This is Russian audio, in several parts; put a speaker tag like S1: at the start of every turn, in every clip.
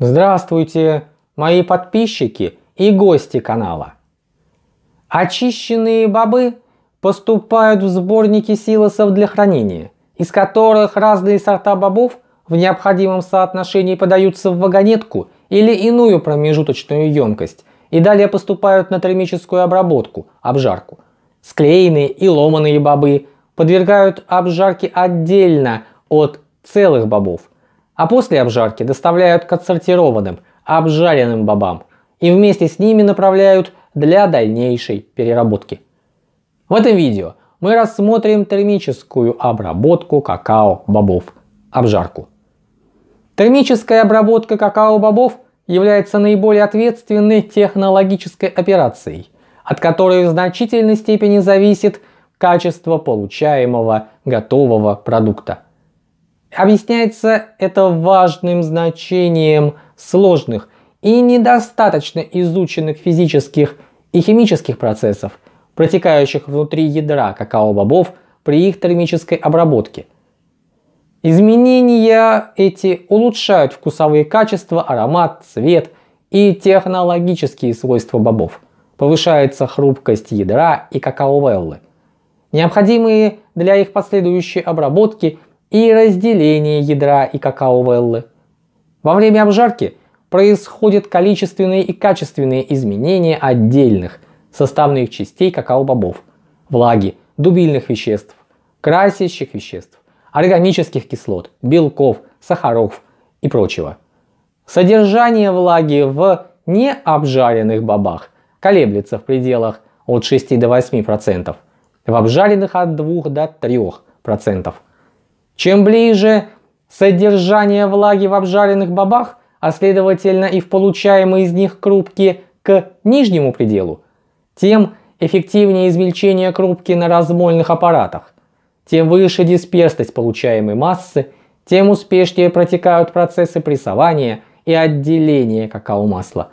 S1: Здравствуйте, мои подписчики и гости канала. Очищенные бобы поступают в сборники силосов для хранения, из которых разные сорта бобов в необходимом соотношении подаются в вагонетку или иную промежуточную емкость и далее поступают на термическую обработку, обжарку. Склеенные и ломаные бобы подвергают обжарке отдельно от целых бобов – а после обжарки доставляют к отсортированным, обжаренным бобам и вместе с ними направляют для дальнейшей переработки. В этом видео мы рассмотрим термическую обработку какао-бобов, обжарку. Термическая обработка какао-бобов является наиболее ответственной технологической операцией, от которой в значительной степени зависит качество получаемого готового продукта – Объясняется это важным значением сложных и недостаточно изученных физических и химических процессов, протекающих внутри ядра какао-бобов при их термической обработке. Изменения эти улучшают вкусовые качества, аромат, цвет и технологические свойства бобов. Повышается хрупкость ядра и какао-веллы. Необходимые для их последующей обработки и разделение ядра и какао-веллы. Во время обжарки происходят количественные и качественные изменения отдельных составных частей какао-бобов, влаги, дубильных веществ, красящих веществ, органических кислот, белков, сахаров и прочего. Содержание влаги в необжаренных бобах колеблется в пределах от 6 до 8%, в обжаренных от 2 до 3%. Чем ближе содержание влаги в обжаренных бобах, а следовательно и в получаемые из них крупки, к нижнему пределу, тем эффективнее измельчение крупки на размольных аппаратах. Тем выше дисперсность получаемой массы, тем успешнее протекают процессы прессования и отделения какао-масла.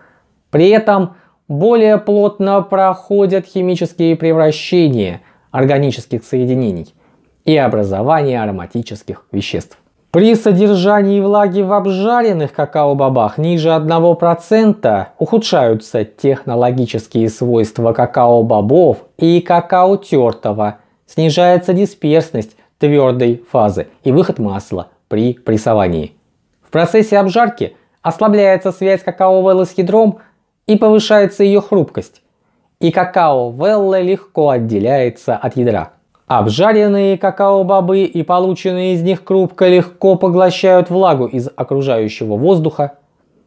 S1: При этом более плотно проходят химические превращения органических соединений – и образование ароматических веществ. При содержании влаги в обжаренных какао-бобах ниже 1% ухудшаются технологические свойства какао-бобов и какао тертого, снижается дисперсность твердой фазы и выход масла при прессовании. В процессе обжарки ослабляется связь какао-веллы с ядром и повышается ее хрупкость, и какао-велла легко отделяется от ядра. Обжаренные какао-бобы и полученные из них крупка легко поглощают влагу из окружающего воздуха.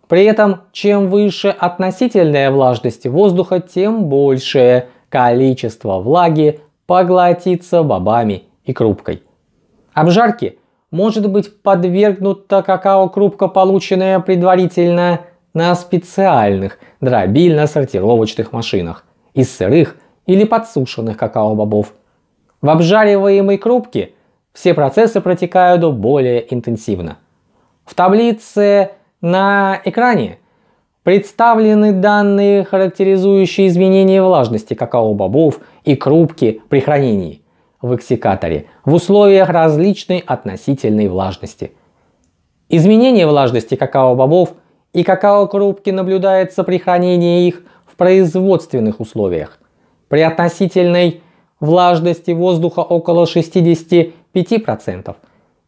S1: При этом, чем выше относительная влажность воздуха, тем большее количество влаги поглотится бобами и крупкой. Обжарке может быть подвергнута какао-крупка, полученная предварительно на специальных дробильно-сортировочных машинах из сырых или подсушенных какао-бобов в обжариваемой крупке все процессы протекают более интенсивно. В таблице на экране представлены данные, характеризующие изменения влажности какао-бобов и крупки при хранении в эксикаторе в условиях различной относительной влажности. Изменение влажности какао-бобов и какао-крупки наблюдается при хранении их в производственных условиях. При относительной влажности воздуха около 65%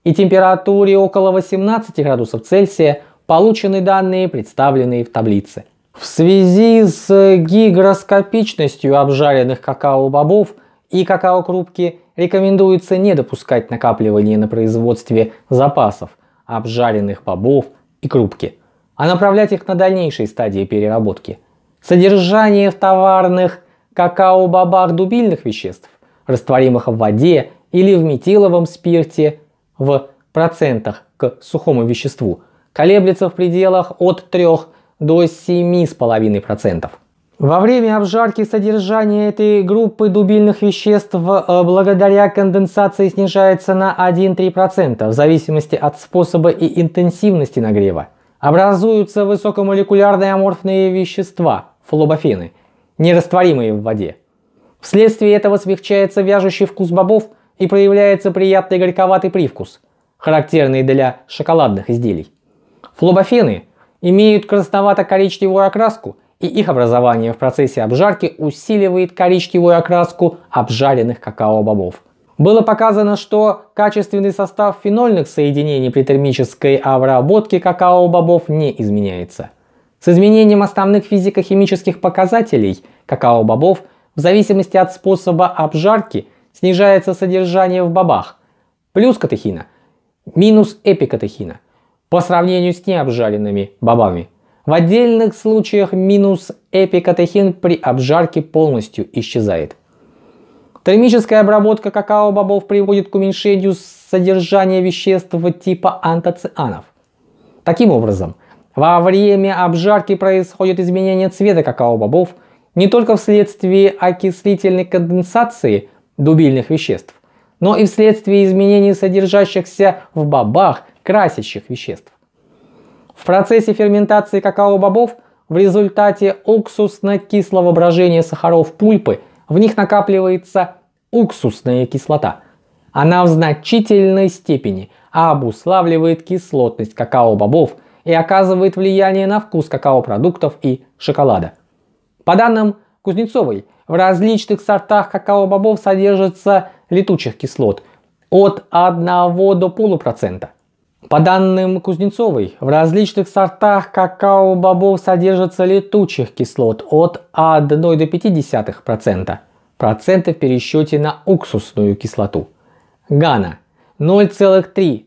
S1: и температуре около 18 градусов Цельсия получены данные, представленные в таблице. В связи с гигроскопичностью обжаренных какао-бобов и какао-крупки рекомендуется не допускать накапливания на производстве запасов обжаренных бобов и крупки, а направлять их на дальнейшие стадии переработки. Содержание в товарных какао-бобах дубильных веществ, растворимых в воде или в метиловом спирте в процентах к сухому веществу, колеблется в пределах от 3 до 7,5%. Во время обжарки содержание этой группы дубильных веществ э, благодаря конденсации снижается на 1-3% в зависимости от способа и интенсивности нагрева. Образуются высокомолекулярные аморфные вещества – флобофены – нерастворимые в воде. Вследствие этого смягчается вяжущий вкус бобов и проявляется приятный горьковатый привкус, характерный для шоколадных изделий. Флобофены имеют красновато-коричневую окраску, и их образование в процессе обжарки усиливает коричневую окраску обжаренных какао-бобов. Было показано, что качественный состав фенольных соединений при термической обработке какао-бобов не изменяется – с изменением основных физико-химических показателей какао-бобов в зависимости от способа обжарки снижается содержание в бобах. Плюс катехина, минус эпикатехина по сравнению с необжаренными бобами. В отдельных случаях минус эпикатехин при обжарке полностью исчезает. Термическая обработка какао-бобов приводит к уменьшению содержания веществ типа антоцианов. Таким образом, во время обжарки происходит изменение цвета какао-бобов не только вследствие окислительной конденсации дубильных веществ, но и вследствие изменений содержащихся в бобах красящих веществ. В процессе ферментации какао-бобов в результате уксусно-кислого брожения сахаров пульпы в них накапливается уксусная кислота. Она в значительной степени обуславливает кислотность какао-бобов – и оказывает влияние на вкус какао-продуктов и шоколада. По данным Кузнецовой, в различных сортах какао-бобов содержится летучих кислот от 1 до полупроцента. По данным Кузнецовой, в различных сортах какао-бобов содержится летучих кислот от 1 до 0,5%, проценты в пересчете на уксусную кислоту. Гана 0,3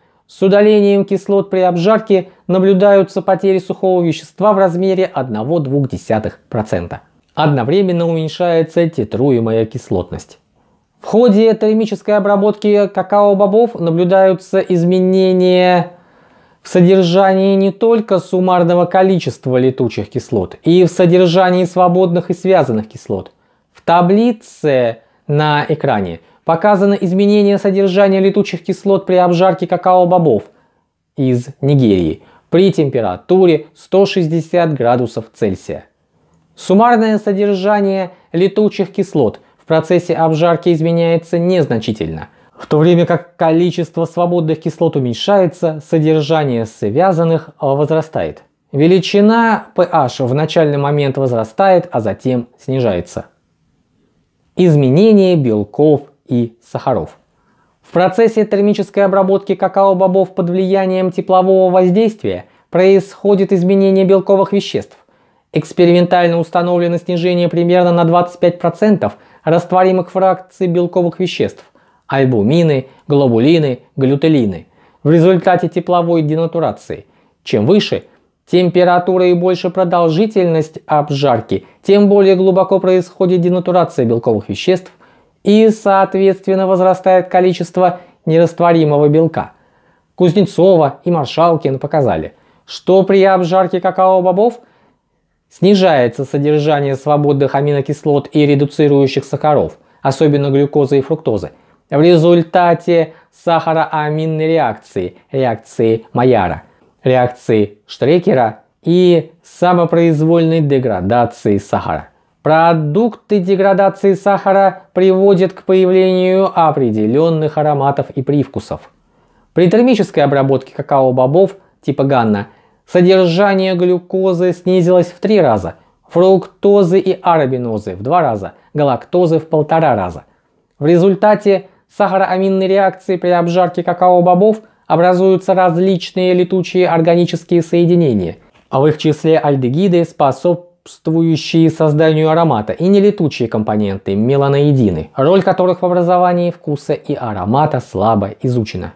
S1: С удалением кислот при обжарке наблюдаются потери сухого вещества в размере 1,2%. Одновременно уменьшается титруемая кислотность. В ходе термической обработки какао-бобов наблюдаются изменения в содержании не только суммарного количества летучих кислот, и в содержании свободных и связанных кислот. В таблице на экране – показано изменение содержания летучих кислот при обжарке какао-бобов из Нигерии при температуре 160 градусов Цельсия. Суммарное содержание летучих кислот в процессе обжарки изменяется незначительно, в то время как количество свободных кислот уменьшается, содержание связанных возрастает. Величина pH в начальный момент возрастает, а затем снижается. Изменение белков и сахаров. В процессе термической обработки какао-бобов под влиянием теплового воздействия происходит изменение белковых веществ. Экспериментально установлено снижение примерно на 25% растворимых фракций белковых веществ – альбумины, глобулины, глютелины – в результате тепловой денатурации. Чем выше, температура и больше продолжительность обжарки, тем более глубоко происходит денатурация белковых веществ и, соответственно, возрастает количество нерастворимого белка. Кузнецова и Маршалкин показали, что при обжарке какао-бобов снижается содержание свободных аминокислот и редуцирующих сахаров, особенно глюкозы и фруктозы, в результате сахароаминной реакции, реакции Маяра, реакции Штрекера и самопроизвольной деградации сахара. Продукты деградации сахара приводят к появлению определенных ароматов и привкусов. При термической обработке какао-бобов типа Ганна содержание глюкозы снизилось в три раза, фруктозы и арабинозы в два раза, галактозы в полтора раза. В результате сахароаминной реакции при обжарке какао-бобов образуются различные летучие органические соединения, а в их числе альдегиды способ способствующие созданию аромата, и нелетучие компоненты – меланоидины, роль которых в образовании вкуса и аромата слабо изучена.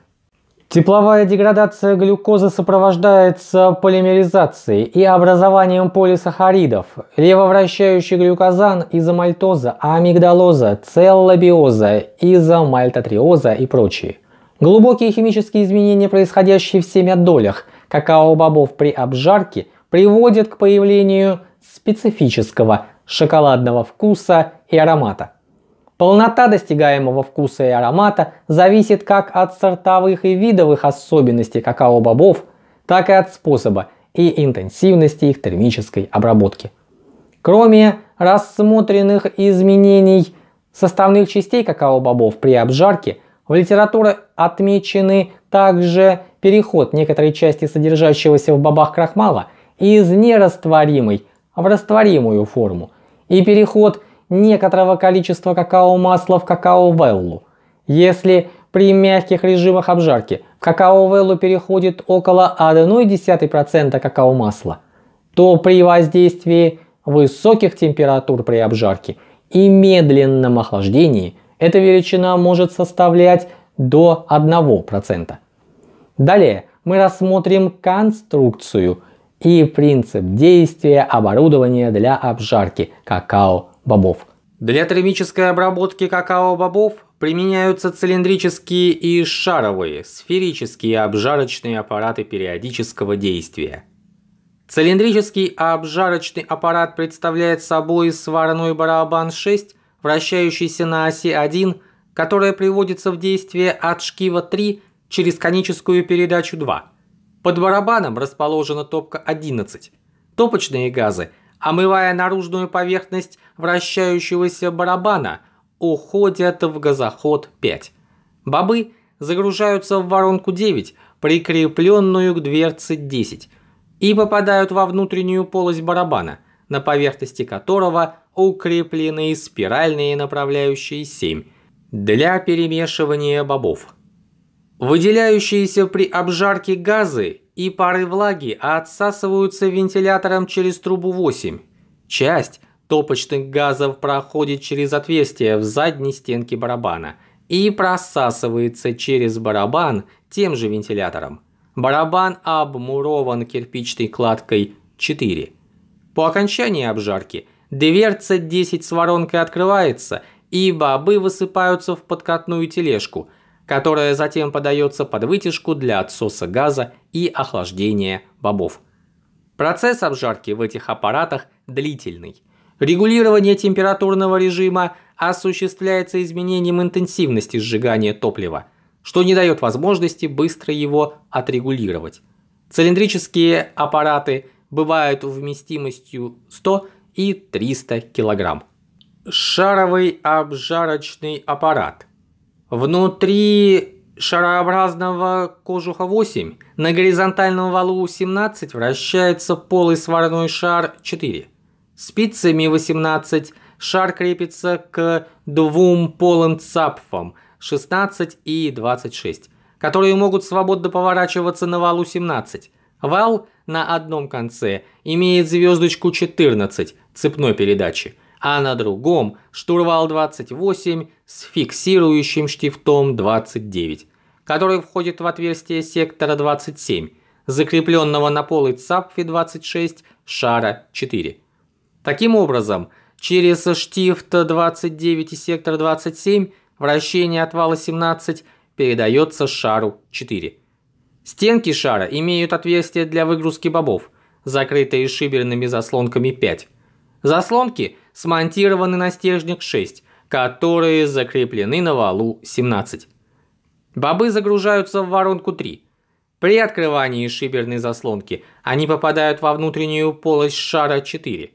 S1: Тепловая деградация глюкозы сопровождается полимеризацией и образованием полисахаридов, левовращающий глюкозан, изомальтоза, амигдалоза, целлобиоза, изомальтотриоза и прочие. Глубокие химические изменения, происходящие в семядолях какао-бобов при обжарке – приводит к появлению специфического шоколадного вкуса и аромата. Полнота достигаемого вкуса и аромата зависит как от сортовых и видовых особенностей какао-бобов, так и от способа и интенсивности их термической обработки. Кроме рассмотренных изменений составных частей какао-бобов при обжарке, в литературе отмечены также переход некоторой части содержащегося в бобах крахмала из нерастворимой в растворимую форму и переход некоторого количества какао-масла в какао-веллу. Если при мягких режимах обжарки в какао-веллу переходит около 1,1% какао-масла, то при воздействии высоких температур при обжарке и медленном охлаждении эта величина может составлять до 1%. Далее мы рассмотрим конструкцию – и принцип действия оборудования для обжарки какао-бобов. Для термической обработки какао-бобов применяются цилиндрические и шаровые, сферические обжарочные аппараты периодического действия. Цилиндрический обжарочный аппарат представляет собой сварной барабан 6, вращающийся на оси 1, которая приводится в действие от шкива 3 через коническую передачу 2. Под барабаном расположена топка 11. Топочные газы, омывая наружную поверхность вращающегося барабана, уходят в газоход 5. Бобы загружаются в воронку 9, прикрепленную к дверце 10, и попадают во внутреннюю полость барабана, на поверхности которого укреплены спиральные направляющие 7 для перемешивания бобов. Выделяющиеся при обжарке газы и пары влаги отсасываются вентилятором через трубу 8. Часть топочных газов проходит через отверстие в задней стенке барабана и просасывается через барабан тем же вентилятором. Барабан обмурован кирпичной кладкой 4. По окончании обжарки дверца 10 с воронкой открывается и бобы высыпаются в подкатную тележку – которая затем подается под вытяжку для отсоса газа и охлаждения бобов. Процесс обжарки в этих аппаратах длительный. Регулирование температурного режима осуществляется изменением интенсивности сжигания топлива, что не дает возможности быстро его отрегулировать. Цилиндрические аппараты бывают вместимостью 100 и 300 кг. Шаровый обжарочный аппарат Внутри шарообразного кожуха 8, на горизонтальном валу 17 вращается полый сварной шар 4. Спицами 18 шар крепится к двум полым цапфам 16 и 26, которые могут свободно поворачиваться на валу 17. Вал на одном конце имеет звездочку 14 цепной передачи – а на другом штурвал 28 с фиксирующим штифтом 29, который входит в отверстие сектора 27, закрепленного на полой ЦАПФИ 26 шара 4. Таким образом, через штифт 29 и сектор 27 вращение отвала 17 передается шару 4. Стенки шара имеют отверстия для выгрузки бобов, закрытые шиберными заслонками 5. Заслонки смонтированы на стержнях 6, которые закреплены на валу 17. Бобы загружаются в воронку 3. При открывании шиберной заслонки они попадают во внутреннюю полость шара 4.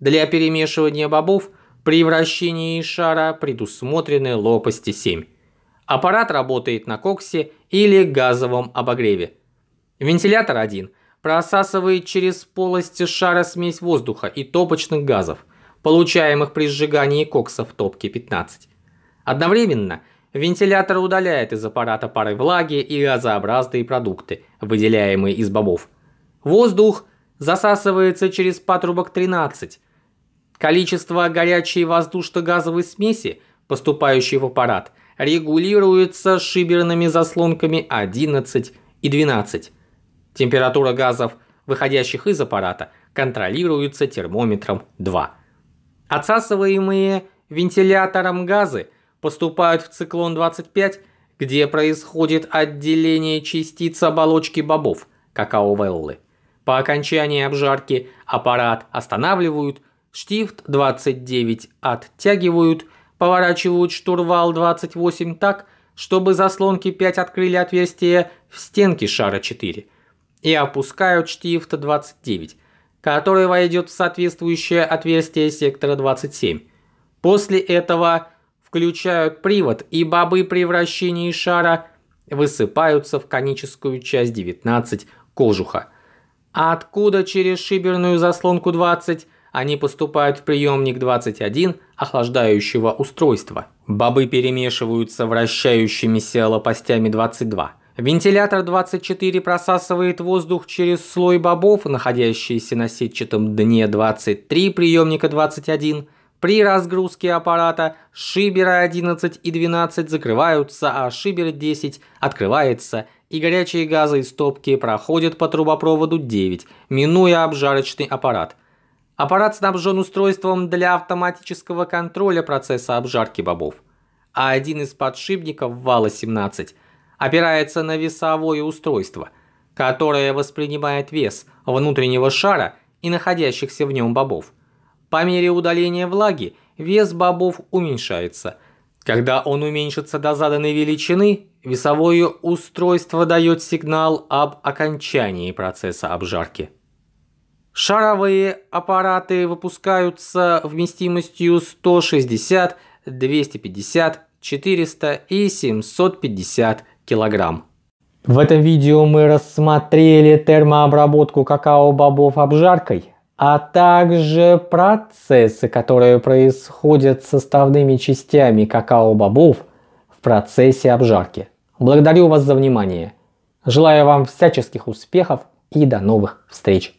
S1: Для перемешивания бобов при вращении шара предусмотрены лопасти 7. Аппарат работает на коксе или газовом обогреве. Вентилятор 1 просасывает через полости шара смесь воздуха и топочных газов, получаемых при сжигании кокса в топке 15. Одновременно вентилятор удаляет из аппарата пары влаги и газообразные продукты, выделяемые из бобов. Воздух засасывается через патрубок 13. Количество горячей воздушно-газовой смеси, поступающей в аппарат, регулируется шиберными заслонками 11 и 12. Температура газов, выходящих из аппарата, контролируется термометром 2. Отсасываемые вентилятором газы поступают в циклон 25, где происходит отделение частиц оболочки бобов, какао-веллы. По окончании обжарки аппарат останавливают, штифт 29 оттягивают, поворачивают штурвал 28 так, чтобы заслонки 5 открыли отверстие в стенке шара 4 и опускают штифт 29, который войдет в соответствующее отверстие сектора 27. После этого включают привод, и бобы при вращении шара высыпаются в коническую часть 19 кожуха. А откуда через шиберную заслонку 20 они поступают в приемник 21 охлаждающего устройства. Бобы перемешиваются вращающимися лопастями 22. Вентилятор 24 просасывает воздух через слой бобов, находящийся на сетчатом дне 23 приемника 21. При разгрузке аппарата шиберы 11 и 12 закрываются, а шибер 10 открывается, и горячие газы из топки проходят по трубопроводу 9, минуя обжарочный аппарат. Аппарат снабжен устройством для автоматического контроля процесса обжарки бобов. А один из подшипников вала 17 опирается на весовое устройство, которое воспринимает вес внутреннего шара и находящихся в нем бобов. По мере удаления влаги вес бобов уменьшается. Когда он уменьшится до заданной величины, весовое устройство дает сигнал об окончании процесса обжарки. Шаровые аппараты выпускаются вместимостью 160, 250, 400 и 750 килограмм. В этом видео мы рассмотрели термообработку какао-бобов обжаркой, а также процессы, которые происходят с составными частями какао-бобов в процессе обжарки. Благодарю вас за внимание. Желаю вам всяческих успехов и до новых встреч!